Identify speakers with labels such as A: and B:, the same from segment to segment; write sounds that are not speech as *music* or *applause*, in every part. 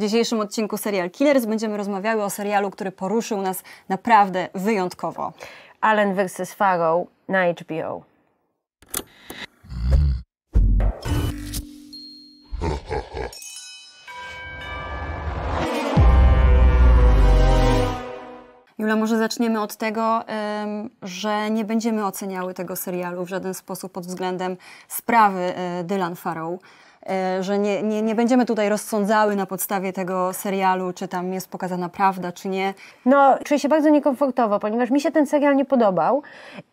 A: W dzisiejszym odcinku Serial Killers będziemy rozmawiały o serialu, który poruszył nas naprawdę
B: wyjątkowo. Allen vs. Fargo na HBO.
A: Jula, może zaczniemy od tego, że nie będziemy oceniały tego serialu w żaden sposób pod względem sprawy e, Dylan Farrow. E, że nie, nie, nie będziemy tutaj rozsądzały na podstawie tego serialu, czy tam jest pokazana prawda, czy
B: nie. No, czuję się bardzo niekomfortowo, ponieważ mi się ten serial nie podobał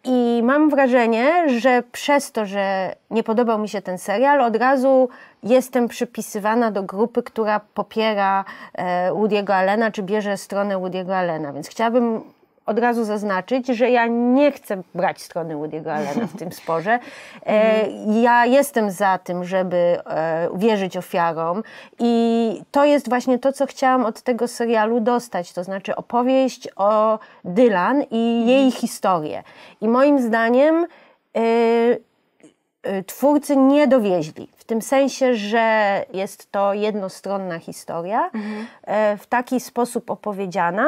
B: i mam wrażenie, że przez to, że nie podobał mi się ten serial, od razu jestem przypisywana do grupy, która popiera e, Woody'ego Allena, czy bierze stronę Woody'ego Allena, więc chciałabym od razu zaznaczyć, że ja nie chcę brać strony Woody'ego Allena w tym sporze. E, ja jestem za tym, żeby e, wierzyć ofiarom i to jest właśnie to, co chciałam od tego serialu dostać, to znaczy opowieść o Dylan i jej mhm. historię. I moim zdaniem e, twórcy nie dowieźli tym sensie, że jest to jednostronna historia, mhm. E, w taki sposób opowiedziana,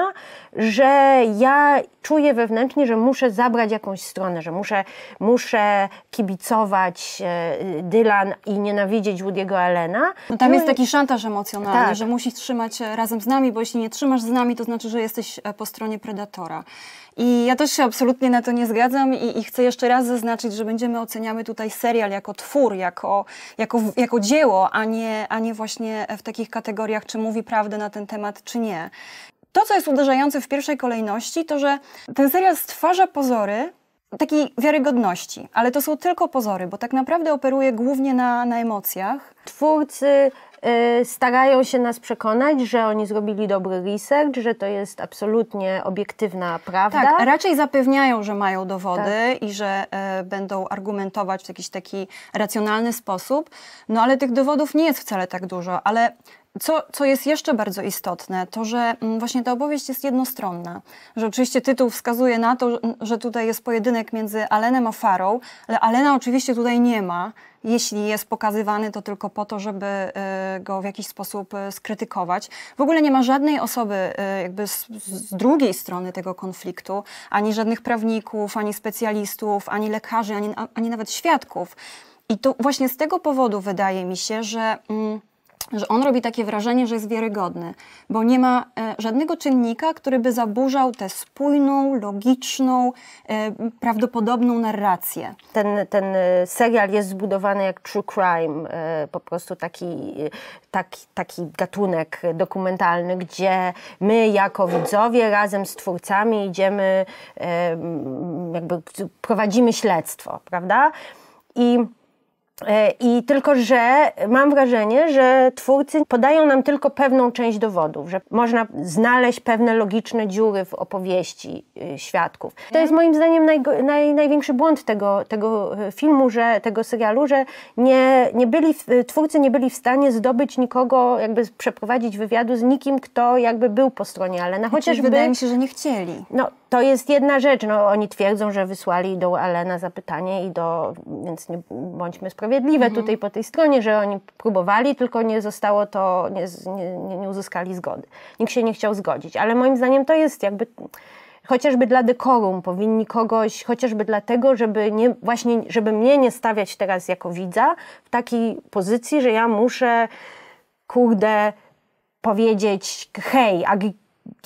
B: że ja czuję wewnętrznie, że muszę zabrać jakąś stronę, że muszę, muszę kibicować e, Dylan i nienawidzieć Woody'ego Allena. No tam no jest i... taki szantaż emocjonalny, tak. że
A: musisz trzymać e, razem z nami, bo jeśli nie trzymasz z nami, to znaczy, że jesteś po stronie predatora. I ja też się absolutnie na to nie zgadzam i, i chcę jeszcze raz zaznaczyć, że będziemy oceniamy tutaj serial jako twór, jako, jako jako, jako dzieło, a nie, a nie właśnie w takich kategoriach, czy mówi prawdę na ten temat, czy nie. To, co jest uderzające w pierwszej kolejności, to że ten serial stwarza pozory takiej wiarygodności, ale to są tylko pozory, bo tak
B: naprawdę operuje głównie na, na emocjach. Twórcy Y, starają się nas przekonać, że oni zrobili dobry research, że to jest absolutnie obiektywna prawda. Tak,
A: raczej zapewniają, że mają dowody tak. i że e, będą argumentować w jakiś taki racjonalny sposób, no ale tych dowodów nie jest wcale tak dużo, ale co, co jest jeszcze bardzo istotne, to że mm, właśnie ta opowieść jest jednostronna. Że oczywiście tytuł wskazuje na to, że tutaj jest pojedynek między Alenem a Farą, ale Alena oczywiście tutaj nie ma jeśli jest pokazywany, to tylko po to, żeby e, go w jakiś sposób e, skrytykować. W ogóle nie ma żadnej osoby e, jakby z, z drugiej strony tego konfliktu, ani żadnych prawników, ani specjalistów, ani lekarzy, ani, ani nawet świadków. I to właśnie z tego powodu wydaje mi się, że. Mm, że on robi takie wrażenie, że jest wiarygodny, bo nie ma e, żadnego czynnika, który by zaburzał tę spójną, logiczną, e, prawdopodobną narrację.
B: Ten, ten e, serial jest zbudowany jak true crime, e, po prostu taki, e, taki, taki gatunek dokumentalny, gdzie my jako widzowie razem z twórcami idziemy, e, jakby prowadzimy śledztwo, prawda? I E, I tylko, że mam wrażenie, że twórcy podają nam tylko pewną część dowodów, że można znaleźć pewne logiczne dziury w opowieści e, świadków. To jest moim zdaniem naj, naj, największy błąd tego, tego e, filmu, że, tego serialu, że nie, nie byli, twórcy nie byli w stanie zdobyć nikogo, jakby przeprowadzić wywiadu z nikim, kto jakby był po stronie Alena. Chociażby, wydaje mi się, że nie chcieli. No, to jest jedna rzecz. No, oni twierdzą, że wysłali do Alena zapytanie i do, więc nie, bądźmy sprawiedliwe mhm. tutaj po tej stronie, że oni próbowali, tylko nie zostało to, nie, nie, nie uzyskali zgody. Nikt się nie chciał zgodzić, ale moim zdaniem to jest jakby chociażby dla dekorum, powinni kogoś, chociażby dlatego, żeby nie, właśnie, żeby mnie nie stawiać teraz jako widza w takiej pozycji, że ja muszę, kurde, powiedzieć hej, a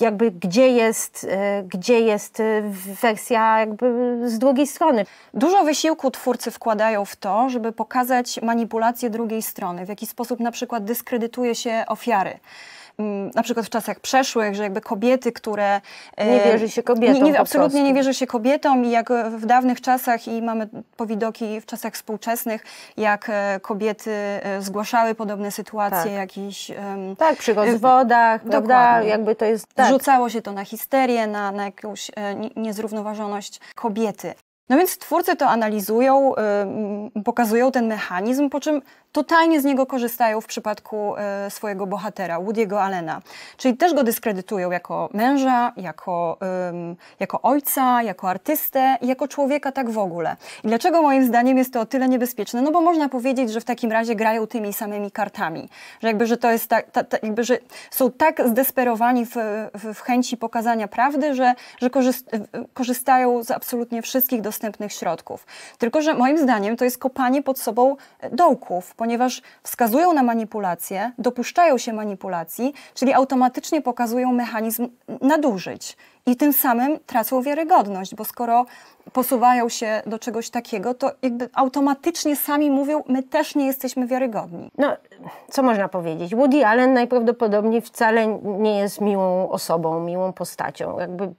B: jakby gdzie jest, y, gdzie jest y, wersja jakby z drugiej strony. Dużo wysiłku twórcy wkładają w to,
A: żeby pokazać manipulację drugiej strony, w jaki sposób na przykład dyskredytuje się ofiary. Mm, na przykład w czasach przeszłych, że jakby kobiety, które... E, nie wierzy się kobietom. Nie, nie, absolutnie nie wierzy się kobietom i jak w dawnych czasach i mamy powidoki w czasach współczesnych, jak e, kobiety e, zgłaszały podobne sytuacje, tak. jakiś... Tak, przy rozwodach, prawda? Jakby to jest... Tak. Rzucało się to na histerię, na, na jakąś niezrównoważoność kobiety. No więc twórcy to analizują, pokazują ten mechanizm, po czym totalnie z niego korzystają w przypadku e, swojego bohatera, Woody'ego Allena. Czyli też go dyskredytują jako męża, jako, jako ojca, jako artystę, jako człowieka tak w ogóle. I dlaczego moim zdaniem jest to o tyle niebezpieczne? No bo można powiedzieć, że w takim razie grają tymi samymi kartami. Że jakby, że to jest tak, ta, ta, jakby, że są tak zdesperowani w, w, w chęci pokazania prawdy, że, że korzyst, korzystają z absolutnie wszystkich dostępnych środków. Tylko, że moim zdaniem to jest kopanie pod sobą dołków, ponieważ wskazują na manipulacje, dopuszczają się manipulacji, czyli automatycznie pokazują mechanizm nadużyć i tym samym tracą wiarygodność, bo skoro posuwają się do czegoś takiego, to jakby automatycznie sami
B: mówią, my też nie jesteśmy wiarygodni. No, co można powiedzieć? Woody Allen najprawdopodobniej wcale nie jest miłą osobą, miłą postacią. Jakby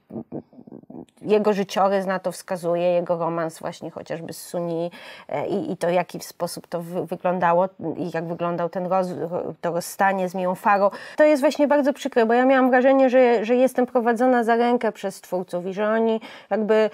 B: jego życiorys na to wskazuje, jego romans właśnie chociażby z Suni e, i, i to, w jaki sposób to wy wyglądało i jak wyglądał ten roz, to rozstanie z miłą Faro. To jest właśnie bardzo przykre, bo ja miałam wrażenie, że, że jestem prowadzona za rękę rękę przez twórców i że oni jakby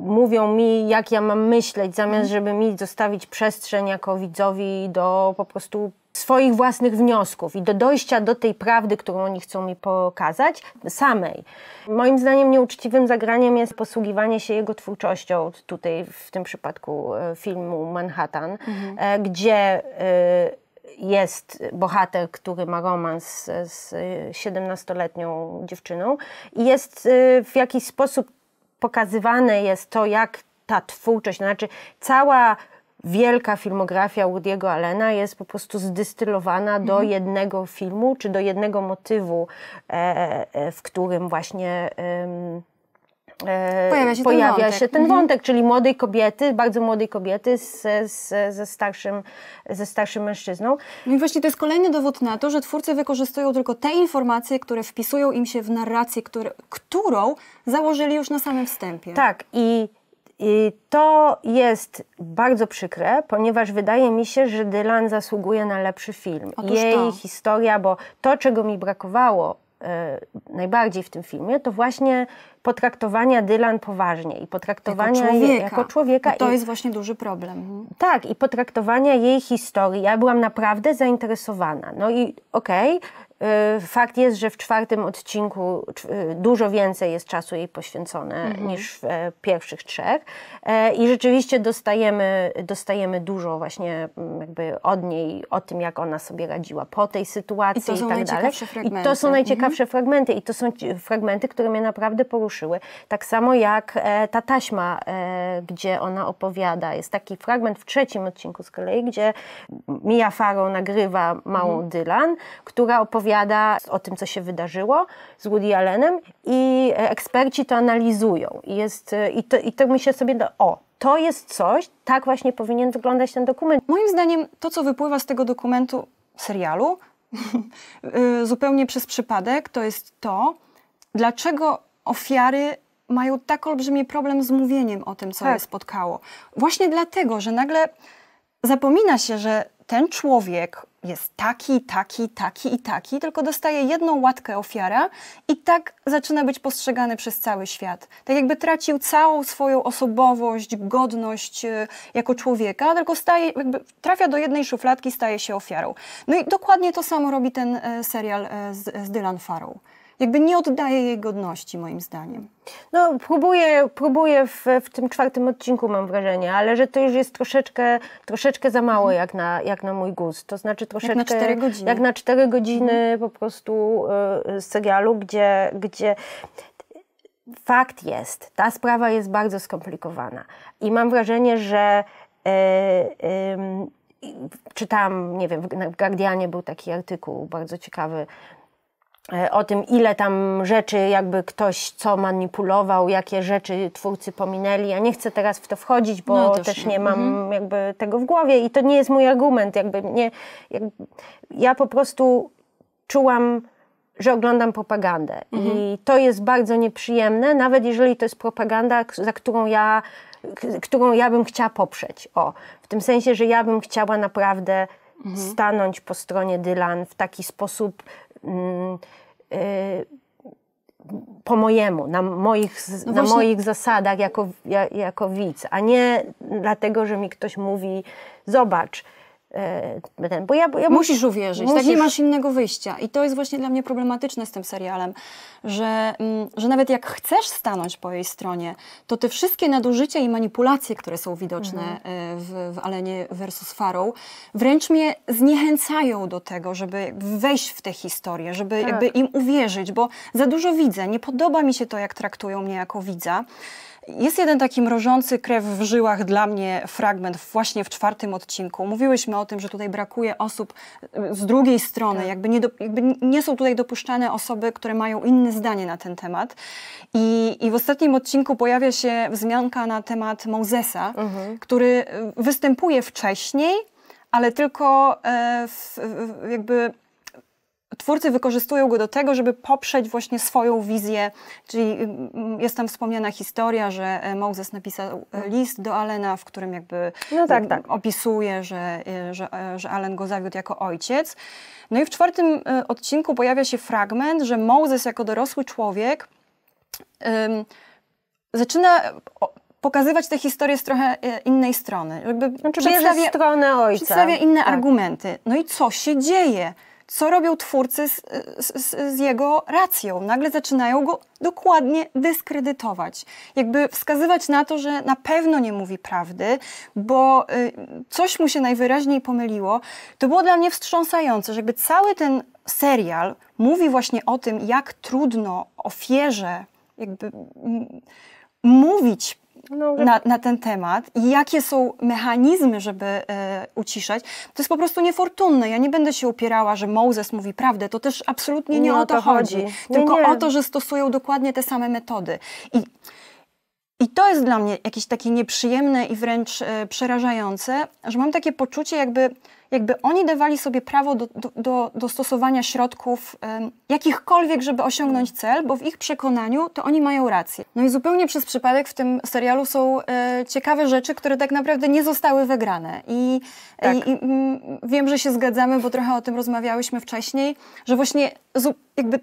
B: mówią mi, jak ja mam myśleć, zamiast żeby mi zostawić przestrzeń jako widzowi do po prostu swoich własnych wniosków i do dojścia do tej prawdy, którą oni chcą mi pokazać, samej. Moim zdaniem nieuczciwym zagraniem jest posługiwanie się jego twórczością, tutaj w tym przypadku e, filmu Manhattan, mhm. E, gdzie y jest bohater, który ma romans z 17-letnią dziewczyną i jest y, w jakiś sposób pokazywane jest to, jak ta twórczość, znaczy cała wielka filmografia Woody'ego Allena jest po prostu zdystylowana do mhm. jednego filmu czy do jednego motywu, e, e, w którym właśnie E, pojawia się, pojawia ten, wątek. się ten mhm. wątek, mhm. czyli młodej kobiety, bardzo młodej kobiety z, z, ze, starszym, ze starszym mężczyzną. No i właśnie to jest kolejny dowód na to, że twórcy wykorzystują tylko
A: te informacje, które wpisują im się w narrację, które, którą założyli już na samym
B: wstępie. Tak i, i to jest bardzo przykre, ponieważ wydaje mi się, że Dylan zasługuje na lepszy film. Otóż Jej to. historia, bo to, czego mi brakowało E, najbardziej w tym filmie, to właśnie potraktowania Dylan poważnie i potraktowania jako człowieka. Jako człowieka to i, jest właśnie
A: duży problem. Mhm.
B: Tak, i potraktowania jej historii. Ja byłam naprawdę zainteresowana. No i okej, okay, E, fakt jest, że w czwartym odcinku e, dużo więcej jest czasu jej poświęcone mhm. niż w e, pierwszych trzech i rzeczywiście dostajemy, dostajemy dużo właśnie mm, jakby od niej, o tym jak ona sobie radziła po tej sytuacji i, to są i tak dalej. Fragmenty. I to są najciekawsze mhm. fragmenty i to są fragmenty, które mnie naprawdę poruszyły. Tak samo jak ta taśma, gdzie ona opowiada. Jest taki fragment w trzecim odcinku z kolei, gdzie Mia Farrow nagrywa małą mhm. Dylan, która opowiada opowiada o tym, co się wydarzyło z Woody Allenem i e, eksperci to analizują. I, jest, e, i, to, i to mi się sobie, no, o, to jest coś, tak właśnie powinien wyglądać ten dokument. Moim zdaniem to, co wypływa z tego dokumentu, serialu, *laughs*
A: y, zupełnie przez przypadek, to jest to, dlaczego ofiary mają tak olbrzymi problem z mówieniem o tym, co tak. je spotkało. Właśnie dlatego, że nagle zapomina się, że ten człowiek jest taki, taki, taki i taki, tylko dostaje jedną łatkę ofiara i tak zaczyna być postrzegany przez cały świat. Tak jakby tracił całą swoją osobowość, godność y, jako człowieka, tylko staje, trafia do jednej szufladki, staje się ofiarą. No i dokładnie to samo robi ten e, serial e, z, z Dylan Farrow
B: jakby nie oddaje jej godności, moim zdaniem. No, próbuję, próbuję w, w tym czwartym odcinku, mam wrażenie, ale że to już jest troszeczkę, troszeczkę za mało mhm. jak, na, jak na mój gust. To znaczy troszeczkę... Jak na cztery godziny. Jak na cztery godziny mhm. po prostu y, serialu, gdzie, gdzie fakt jest, ta sprawa jest bardzo skomplikowana. I mam wrażenie, że y, czytałam, nie wiem, w Guardianie był taki artykuł bardzo ciekawy, E, o tym, ile tam rzeczy jakby ktoś co manipulował, jakie rzeczy twórcy pominęli. Ja nie chcę teraz w to wchodzić, bo no, też, też, nie mam mhm. jakby tego w głowie i to nie jest mój argument. Jakby nie, ja po prostu czułam, że oglądam propagandę mhm. i to jest bardzo nieprzyjemne, nawet jeżeli to jest propaganda, za którą ja, którą ja bym chciała poprzeć. O, w tym sensie, że ja bym chciała naprawdę mhm. stanąć po stronie Dylan w taki sposób, Y, y, po mojemu, na moich, no na moich zasadach jako, jako widz, a nie dlatego, że mi ktoś mówi, zobacz, E, ten, bo ja, bo ja musisz uwierzyć, musisz. tak nie masz
A: innego wyjścia. I to jest właśnie dla mnie problematyczne z tym serialem, że, mm, że nawet jak chcesz stanąć po jej stronie, to te wszystkie nadużycia i manipulacje, które są widoczne mhm. E, w, w Alenie versus Farą, wręcz mnie zniechęcają do tego, żeby wejść w tę historię, żeby tak. jakby im uwierzyć, bo za dużo widzę, nie podoba mi się to, jak traktują mnie jako widza. Jest jeden taki mrożący krew w żyłach dla mnie fragment właśnie w czwartym odcinku. Mówiłyśmy o tym, że tutaj brakuje osób y, z drugiej strony, tak. jakby, nie do, jakby, nie są tutaj dopuszczane osoby, które mają inne zdanie na ten temat. I, i w ostatnim odcinku pojawia się wzmianka na temat Mozesa, mhm. który y, występuje wcześniej, ale tylko e, w, jakby twórcy wykorzystują go do tego, żeby poprzeć właśnie swoją wizję, czyli y, y, jest tam wspomniana historia, że e, Moses napisał e, list do Alena, w którym jakby no tak, y, tak. opisuje, że, że, e, że go zawiódł jako ojciec. No i w czwartym odcinku pojawia się fragment, że Moses jako dorosły człowiek um, zaczyna pokazywać tę historię z trochę innej strony. Jakby znaczy, przedstawia, przez stronę ojca. Przedstawia inne tak. argumenty. No i co się dzieje? co robią twórcy z, z, z, jego racją. Nagle zaczynają go dokładnie dyskredytować. Jakby wskazywać na to, że na pewno nie mówi prawdy, bo y, coś mu się najwyraźniej pomyliło. To było dla mnie wstrząsające, że jakby cały ten serial mówi właśnie o tym, jak trudno ofierze jakby mówić
B: no, że... na, na,
A: ten temat i jakie są mechanizmy, żeby e, uciszać, to jest po prostu niefortunne. Ja nie będę się upierała, że Mozes mówi prawdę, to też absolutnie nie, nie o to chodzi, chodzi. Nie, tylko nie. o to, że stosują dokładnie te same metody. I, i to jest dla mnie jakieś takie nieprzyjemne i wręcz e, przerażające, że mam takie poczucie, jakby jakby oni dawali sobie prawo do, do, do, stosowania środków um, jakichkolwiek, żeby osiągnąć cel, bo w ich przekonaniu to oni mają rację. No i zupełnie przez przypadek w tym serialu są e, ciekawe rzeczy, które tak naprawdę nie zostały wygrane. I, e, tak. i, i m, mm, wiem, że się zgadzamy, bo trochę o tym rozmawiałyśmy wcześniej, że właśnie jakby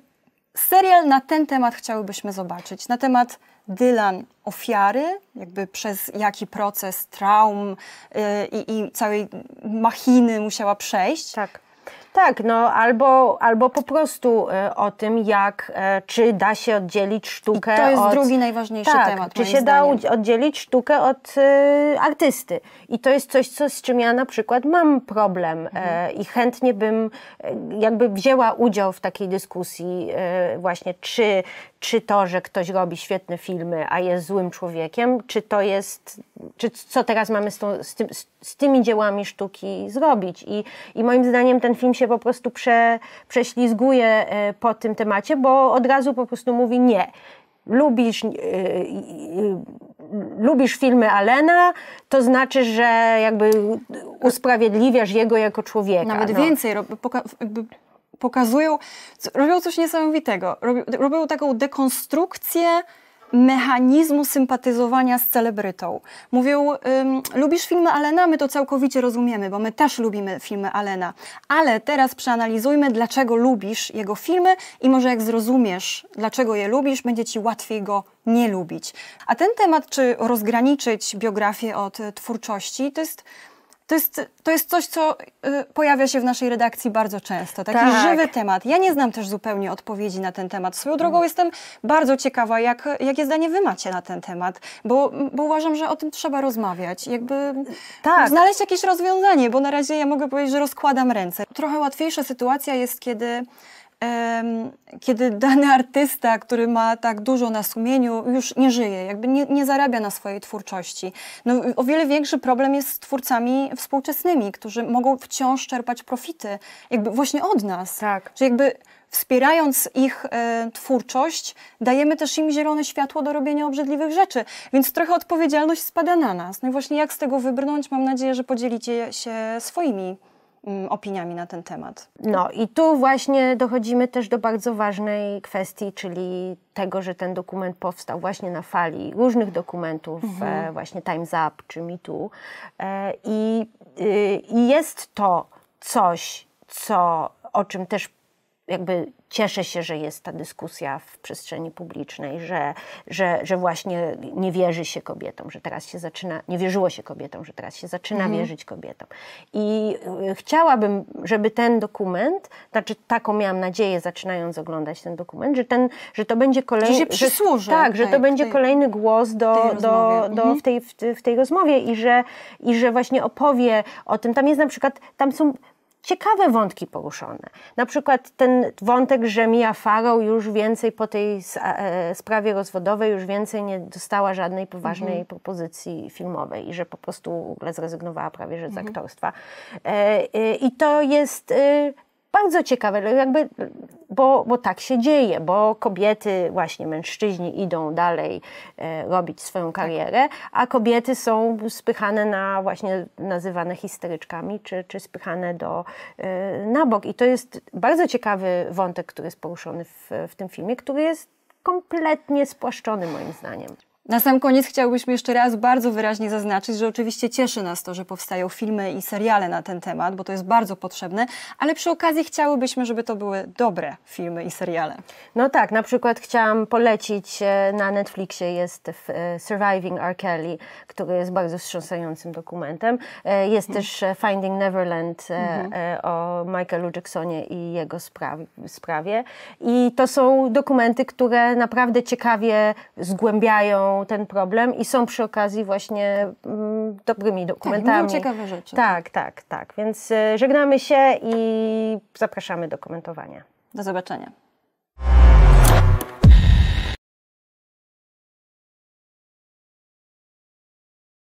A: serial na ten temat chciałybyśmy zobaczyć, na temat Dylan ofiary, jakby przez jaki proces traum y, i, i całej
B: machiny musiała przejść. Tak. Tak, no albo, albo po prostu y, o tym, jak, y, czy da się oddzielić sztukę I to jest od... drugi najważniejszy tak, temat. Czy się zdaniem. da oddzielić sztukę od y, artysty. I to jest coś, co, z czym ja na przykład mam problem mhm. y, i chętnie bym y, jakby wzięła udział w takiej dyskusji właśnie, czy czy to, że ktoś robi świetne filmy, a jest złym człowiekiem, czy to jest, czy co teraz mamy z, tą, z, tym, z tymi dziełami sztuki zrobić. I, I, moim zdaniem ten film się po prostu prze, prześlizguje e, po tym temacie, bo od razu po prostu mówi nie. Lubisz, yy, yy, lubisz filmy Alena, to znaczy, że jakby usprawiedliwiasz jego jako człowieka. Nawet no. więcej, pokazują,
A: robią coś niesamowitego. Robią, robią taką dekonstrukcję mechanizmu sympatyzowania z celebrytą. Mówią, ym, lubisz filmy Alena? My to całkowicie rozumiemy, bo my też lubimy filmy Alena. Ale teraz przeanalizujmy, dlaczego lubisz jego filmy i może jak zrozumiesz, dlaczego je lubisz, będzie ci łatwiej go nie lubić. A ten temat, czy rozgraniczyć biografię od y, twórczości, to jest to jest, to jest coś, co y, pojawia się w naszej redakcji bardzo często. Taki tak. żywy temat. Ja nie znam też zupełnie odpowiedzi na ten temat. Swoją drogą mm. jestem bardzo ciekawa, jak, jakie zdanie wy macie na ten temat, bo, bo uważam, że o tym trzeba rozmawiać. Jakby tak. znaleźć jakieś rozwiązanie, bo na razie ja mogę powiedzieć, że rozkładam ręce. Trochę łatwiejsza sytuacja jest, kiedy kiedy dany artysta, który ma tak dużo na sumieniu, już nie żyje, jakby nie, nie, zarabia na swojej twórczości. No, o wiele większy problem jest z twórcami współczesnymi, którzy mogą wciąż czerpać profity, jakby właśnie od nas. Tak. Czyli jakby wspierając ich e, twórczość, dajemy też im zielone światło do robienia obrzydliwych rzeczy, więc trochę odpowiedzialność spada na nas. No i właśnie jak z tego wybrnąć, mam nadzieję, że podzielicie się swoimi Mm, opiniami na ten temat.
B: No i tu właśnie dochodzimy też do bardzo ważnej kwestii, czyli tego, że ten dokument powstał właśnie na fali różnych dokumentów, mhm. E, właśnie Time's Up czy MeToo. E, I, y, I jest to coś, co, o czym też jakby cieszę się, że jest ta dyskusja w przestrzeni publicznej, że, że, że właśnie nie wierzy się kobietom, że teraz się zaczyna, nie wierzyło się kobietom, że teraz się zaczyna mhm. wierzyć kobietom. I y, chciałabym, żeby ten dokument, znaczy taką miałam nadzieję, zaczynając oglądać ten dokument, że, ten, że to będzie kolejny... Że się przysłuży. Że, tak, że to tak, będzie tej, kolejny głos do, do, do, mhm. w, tej, w, w tej rozmowie i że, i że właśnie opowie o tym. Tam jest na przykład, tam są ciekawe wątki poruszone. Na przykład ten wątek, że Mia Farrow już więcej po tej e, sprawie rozwodowej, już więcej nie dostała żadnej poważnej mhm. propozycji filmowej i że po prostu w ogóle zrezygnowała prawie że z mhm. aktorstwa. E, e, I to jest y, bardzo ciekawe, no jakby, bo, bo tak się dzieje, bo kobiety, właśnie mężczyźni idą dalej e, robić swoją tak. karierę, a kobiety są spychane na właśnie nazywane histeryczkami, czy, czy spychane do, e, na bok. I to jest bardzo ciekawy wątek, który jest poruszony w, w tym filmie, który jest kompletnie spłaszczony moim zdaniem. Na sam
A: koniec chciałbyśmy jeszcze raz bardzo wyraźnie zaznaczyć, że oczywiście cieszy nas to, że powstają filmy i seriale na ten temat, bo to jest bardzo potrzebne, ale przy okazji chciałybyśmy, żeby to były dobre filmy i
B: seriale. No tak, na przykład chciałam polecić e, na Netflixie jest e, Surviving R. Kelly, który jest bardzo wstrząsającym dokumentem. E, jest mhm. też Finding Neverland mhm. o Michaelu Jacksonie i jego sprawie. I to są dokumenty, które naprawdę ciekawie zgłębiają ten problem i są przy okazji właśnie mm, dobrymi tak, dokumentami. Tak, ciekawe rzeczy. Tak, tak, tak. Więc e, żegnamy się i zapraszamy do komentowania. Do zobaczenia.